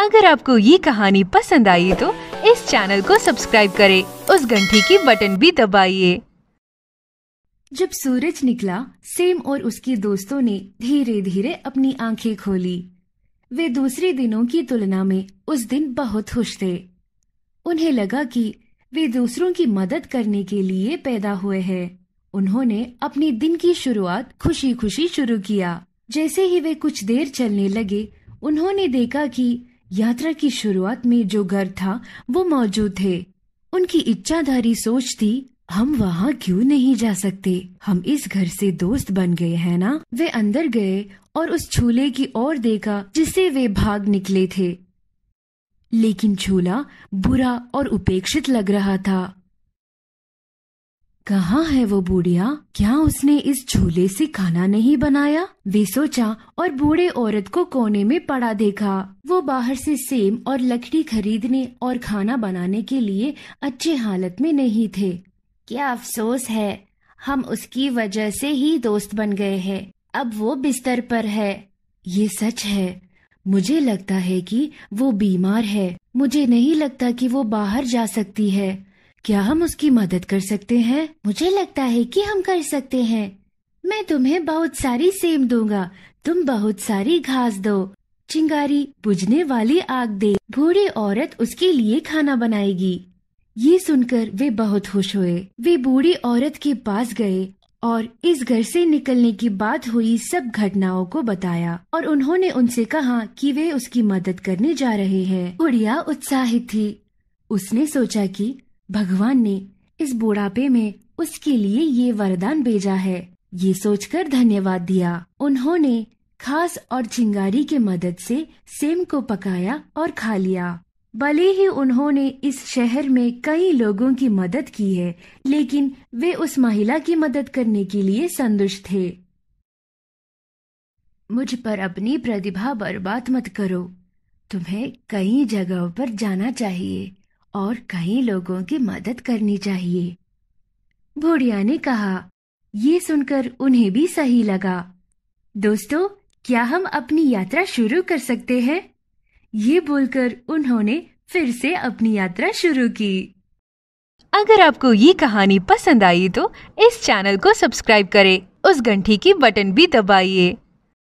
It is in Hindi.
अगर आपको ये कहानी पसंद आई तो इस चैनल को सब्सक्राइब करें, उस घंटी की बटन भी दबाइए जब सूरज निकला सेम और उसके दोस्तों ने धीरे धीरे अपनी आंखें खोली वे दूसरे दिनों की तुलना में उस दिन बहुत खुश थे उन्हें लगा कि वे दूसरों की मदद करने के लिए पैदा हुए हैं उन्होंने अपने दिन की शुरुआत खुशी खुशी शुरू किया जैसे ही वे कुछ देर चलने लगे उन्होंने देखा की यात्रा की शुरुआत में जो घर था वो मौजूद थे उनकी इच्छाधारी सोच थी हम वहाँ क्यों नहीं जा सकते हम इस घर से दोस्त बन गए हैं ना? वे अंदर गए और उस झूले की ओर देखा जिससे वे भाग निकले थे लेकिन झूला बुरा और उपेक्षित लग रहा था कहाँ है वो बूढ़िया क्या उसने इस झूले से खाना नहीं बनाया वे सोचा और बूढ़े औरत को कोने में पड़ा देखा वो बाहर से सेम और लकड़ी खरीदने और खाना बनाने के लिए अच्छे हालत में नहीं थे क्या अफसोस है हम उसकी वजह से ही दोस्त बन गए हैं अब वो बिस्तर पर है ये सच है मुझे लगता है कि वो बीमार है मुझे नहीं लगता कि वो बाहर जा सकती है क्या हम उसकी मदद कर सकते हैं मुझे लगता है कि हम कर सकते हैं मैं तुम्हें बहुत सारी सेम दूंगा तुम बहुत सारी घास दो चिंगारी बुझने वाली आग दे बूढ़ी औरत उसके लिए खाना बनाएगी ये सुनकर वे बहुत खुश हुए वे बूढ़ी औरत के पास गए और इस घर से निकलने की बात हुई सब घटनाओं को बताया और उन्होंने उनसे कहा कि वे उसकी मदद करने जा रहे हैं बुढ़िया उत्साहित थी उसने सोचा कि भगवान ने इस बुढ़ापे में उसके लिए ये वरदान भेजा है ये सोचकर धन्यवाद दिया उन्होंने खास और चिंगारी के मदद से सेम को पकाया और खा लिया भले ही उन्होंने इस शहर में कई लोगों की मदद की है लेकिन वे उस महिला की मदद करने के लिए संतुष्ट थे मुझ पर अपनी प्रतिभा बर्बाद मत करो तुम्हें कई जगहों पर जाना चाहिए और कई लोगों की मदद करनी चाहिए भोड़िया ने कहा ये सुनकर उन्हें भी सही लगा दोस्तों क्या हम अपनी यात्रा शुरू कर सकते हैं ये बोलकर उन्होंने फिर से अपनी यात्रा शुरू की अगर आपको ये कहानी पसंद आई तो इस चैनल को सब्सक्राइब करें उस घंटी की बटन भी दबाइए